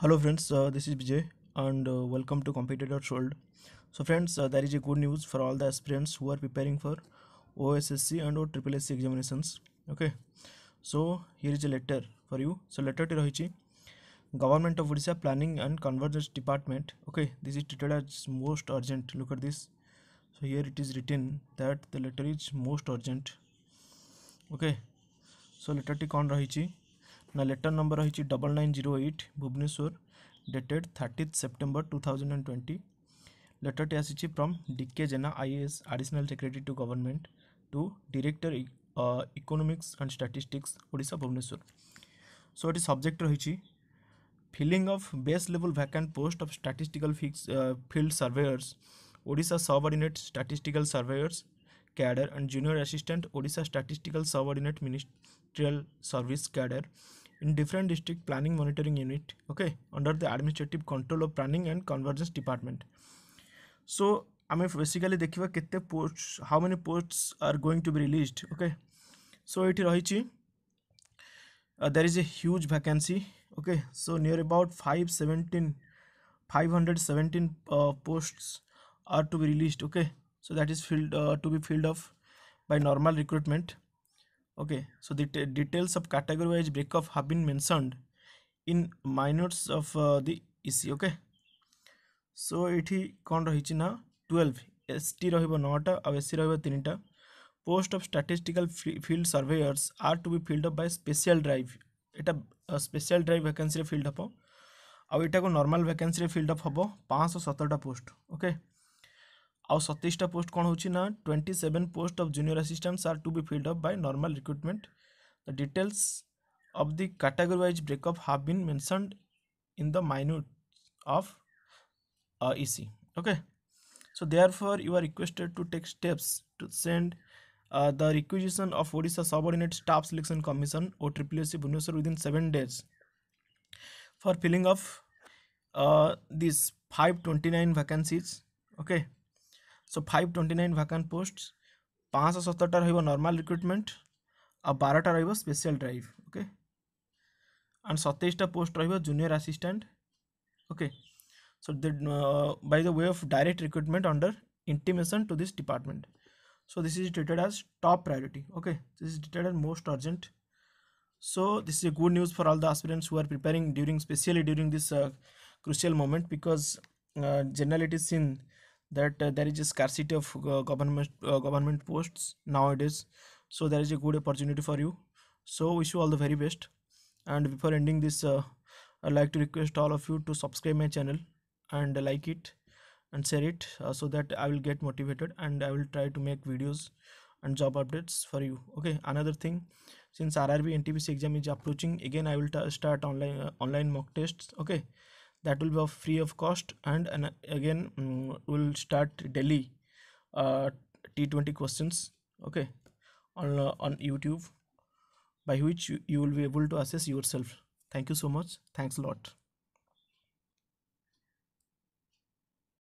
hello friends uh, this is Vijay and uh, welcome to World. so friends uh, there is a good news for all the aspirants who are preparing for OSSC and or examinations okay so here is a letter for you so letter to ରହିଛି government of odisha planning and convergence department okay this is treated as most urgent look at this so here it is written that the letter is most urgent okay so letter to କ'ଣ ରହିଛି ना letter number रही double nine zero eight Bhubaneswar dated thirtieth September two thousand and twenty लेटरटी आसी from D K Jena IAS additional secretary to government to director economics and statistics ओडा Bhubaneswar so ये subject रही filling of base level vacant post of statistical fix field surveyors ओडा sub subordinate statistical surveyors cadre and junior assistant odisha sub subordinate ministerial service cadre in different district planning monitoring unit okay under the administrative control of planning and convergence department so i mean basically dekhiba kete posts how many posts are going to be released okay so it is uh, there is a huge vacancy okay so near about 517 517 uh, posts are to be released okay so that is filled uh, to be filled up by normal recruitment okay so the details of category wise breakup have been mentioned in minors of uh, the ec okay so एठी कौन रही ना twelve S T रौटा आउ S C रनिटा post of statistical field surveyors are to be filled up by special drive एटा special drive vacancy filled हम आउ यहाँ नर्माल वैकेंसी फिल्ड अप हम पाँच पोस्ट ओके okay? ଆଉ ସତେଇଶଟା ପୋଷ୍ଟ କ'ଣ ହେଉଛି ନା twenty seven post of junior assistants are to be filled up by normal recruitment the details of the category wise breakup have been mentioned in the minute of in So therefore, you are requested to take steps to send uh, the requisition of Odisha Subordinate Staff Selection Commission or OSSC Bhubaneswar within seven days for filling of uh, these 529 vacancies. Okay. So five twenty nine vacant post पाँचश सतरटा रहा normal recruitment आ बारटा special drive okay and junior post junior assistant okay so by the way of direct recruitment under intimation to this department so this is treated as top priority okay this is treated as most urgent so this is a good news for all the aspirants who are preparing during specially during this uh, crucial moment because uh, generally it is seen that uh, there is a scarcity of uh, government uh, government posts nowadays so there is a good opportunity for you so wish you all the very best and before ending this uh, i'd like to request all of you to subscribe my channel and like it and share it uh, so that i will get motivated and i will try to make videos and job updates for you okay another thing since rrb ntpc exam is approaching again i will start online uh, online mock tests okay that will be of free of cost and, and again um, we'll start daily uh, t20 questions okay on uh, on youtube by which you, you will be able to assess yourself thank you so much thanks a lot